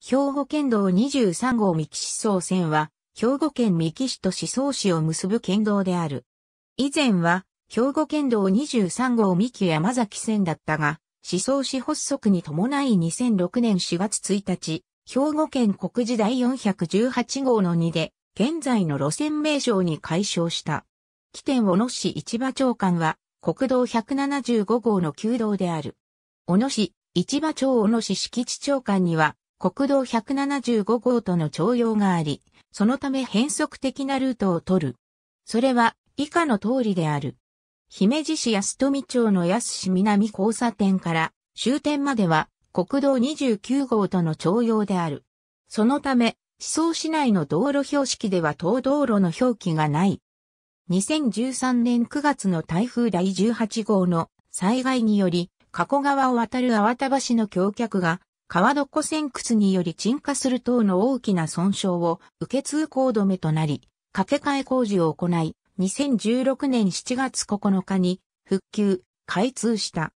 兵庫県道23号三木市総線は、兵庫県三木市と市総市を結ぶ県道である。以前は、兵庫県道23号三木山崎線だったが、思想市発足に伴い2006年4月1日、兵庫県国時第418号の2で、現在の路線名称に改称した。起点小野市市場長官は、国道175号の旧道である。小野市、市場町小野市敷地長官には、国道175号との徴用があり、そのため変則的なルートを取る。それは以下の通りである。姫路市安富町の安市南交差点から終点までは国道29号との徴用である。そのため、思想市内の道路標識では東道路の表記がない。2013年9月の台風第18号の災害により、加古川を渡る淡田橋の橋脚が川床潜屈により沈下する等の大きな損傷を受け通行止めとなり、掛け替え工事を行い、2016年7月9日に復旧、開通した。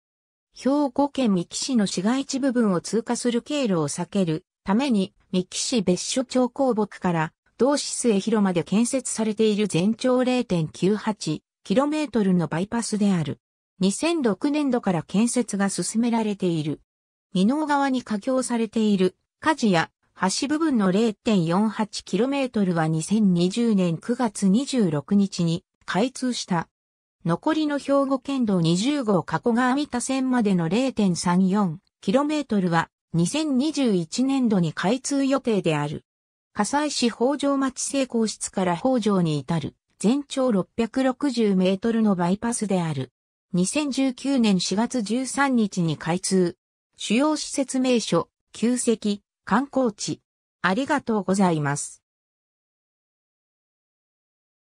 兵庫県三木市の市街地部分を通過する経路を避けるために三木市別所町公木から同市末広まで建設されている全長 0.98km のバイパスである。2006年度から建設が進められている美濃川に架橋されている、火事や橋部分の 0.48km は2020年9月26日に開通した。残りの兵庫県道20号加古川三田線までの 0.34km は2021年度に開通予定である。火災市北条町成功室から北条に至る全長660メートルのバイパスである。2019年4月13日に開通。主要施設名所、旧跡、観光地。ありがとうございます。